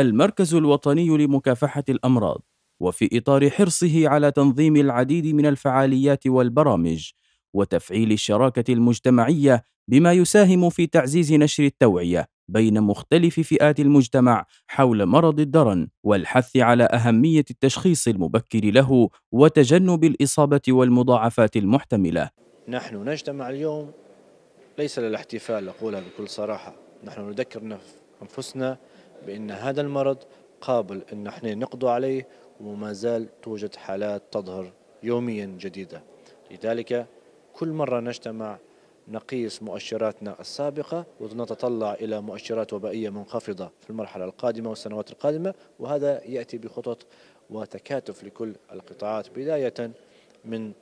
المركز الوطني لمكافحة الأمراض وفي إطار حرصه على تنظيم العديد من الفعاليات والبرامج وتفعيل الشراكة المجتمعية بما يساهم في تعزيز نشر التوعية بين مختلف فئات المجتمع حول مرض الدرن والحث على أهمية التشخيص المبكر له وتجنب الإصابة والمضاعفات المحتملة نحن نجتمع اليوم ليس للاحتفال أقولها بكل صراحة نحن نذكر أنفسنا بأن هذا المرض قابل أن نحن نقضوا عليه وما زال توجد حالات تظهر يوميا جديدة لذلك كل مرة نجتمع نقيس مؤشراتنا السابقة ونتطلع إلى مؤشرات وبائية منخفضة في المرحلة القادمة والسنوات القادمة وهذا يأتي بخطط وتكاتف لكل القطاعات بداية من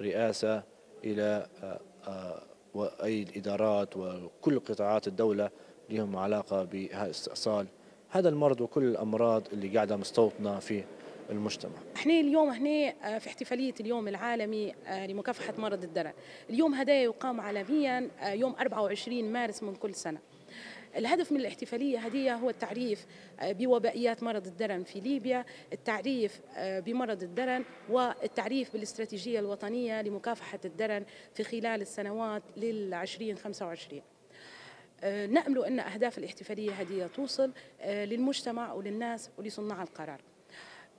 رئاسة إلى آه، آه، وأي الإدارات وكل قطاعات الدولة لهم علاقة بهذا الاستئصال هذا المرض وكل الامراض اللي قاعده مستوطنه في المجتمع احنا اليوم هنا آه، في احتفالية اليوم العالمي آه، لمكافحة مرض الدرع اليوم هدايا يقام عالميا آه، يوم 24 مارس من كل سنة الهدف من الاحتفالية هدية هو التعريف بوبائيات مرض الدرن في ليبيا التعريف بمرض الدرن والتعريف بالاستراتيجية الوطنية لمكافحة الدرن في خلال السنوات للعشرين خمسة وعشرين آه، نأمل أن أهداف الاحتفالية هذه توصل آه، للمجتمع وللناس ولصناع القرار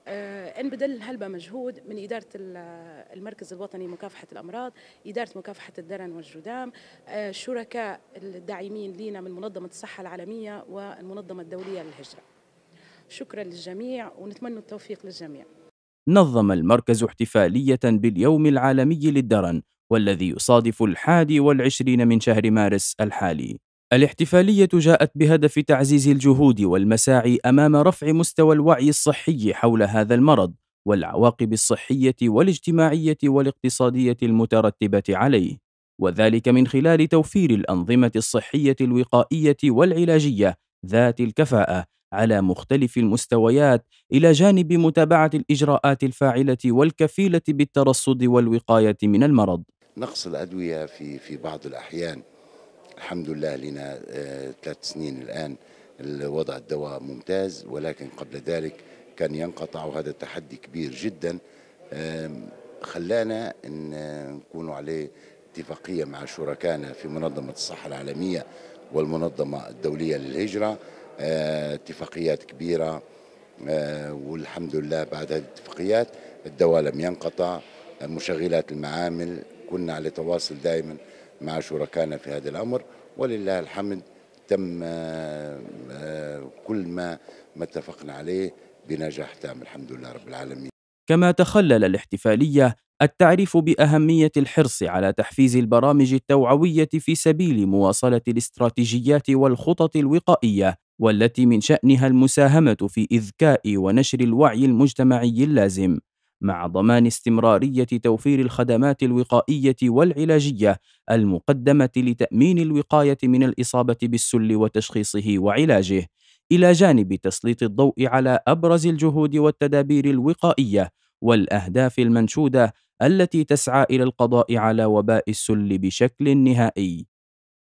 آه، انبذل هلبة مجهود من إدارة المركز الوطني مكافحة الأمراض إدارة مكافحة الدرن والجذام الشركاء الداعمين لنا من منظمة الصحة العالمية والمنظمة الدولية للهجرة شكرا للجميع ونتمنى التوفيق للجميع نظم المركز احتفالية باليوم العالمي للدرن والذي يصادف الحادي والعشرين من شهر مارس الحالي الاحتفالية جاءت بهدف تعزيز الجهود والمساعي أمام رفع مستوى الوعي الصحي حول هذا المرض والعواقب الصحية والاجتماعية والاقتصادية المترتبة عليه، وذلك من خلال توفير الأنظمة الصحية الوقائية والعلاجية ذات الكفاءة على مختلف المستويات إلى جانب متابعة الإجراءات الفاعلة والكفيلة بالترصد والوقاية من المرض. نقص الأدوية في في بعض الأحيان الحمد لله لنا آه، ثلاث سنين الآن الوضع الدواء ممتاز ولكن قبل ذلك كان ينقطع وهذا تحدي كبير جدا خلانا ان آه، نكونوا عليه اتفاقيه مع شركائنا في منظمه الصحه العالميه والمنظمه الدوليه للهجره آه، اتفاقيات كبيره والحمد لله بعد هذه الاتفاقيات الدواء لم ينقطع مشغلات المعامل كنا على تواصل دائما مع شركائنا في هذا الأمر ولله الحمد تم آه، كل ما ما اتفقنا عليه بنجاح تام الحمد لله رب العالمين كما تخلل الاحتفالية التعريف بأهمية الحرص على تحفيز البرامج التوعوية في سبيل مواصلة الاستراتيجيات والخطط الوقائية والتي من شأنها المساهمة في إذكاء ونشر الوعي المجتمعي اللازم مع ضمان استمرارية توفير الخدمات الوقائية والعلاجية المقدمة لتأمين الوقاية من الإصابة بالسل وتشخيصه وعلاجه، إلى جانب تسليط الضوء على أبرز الجهود والتدابير الوقائية والأهداف المنشودة التي تسعى إلى القضاء على وباء السل بشكل نهائي.